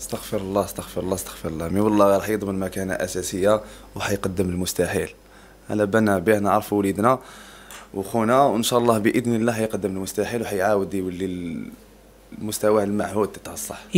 استغفر الله استغفر الله استغفر الله مي والله راح يضمن مكانه اساسيه وحيقدم المستحيل على بنا به نعرف وليدنا وخونا وان شاء الله باذن الله يقدم المستحيل وحيعاود يولي المستوى المعهود تاع الصح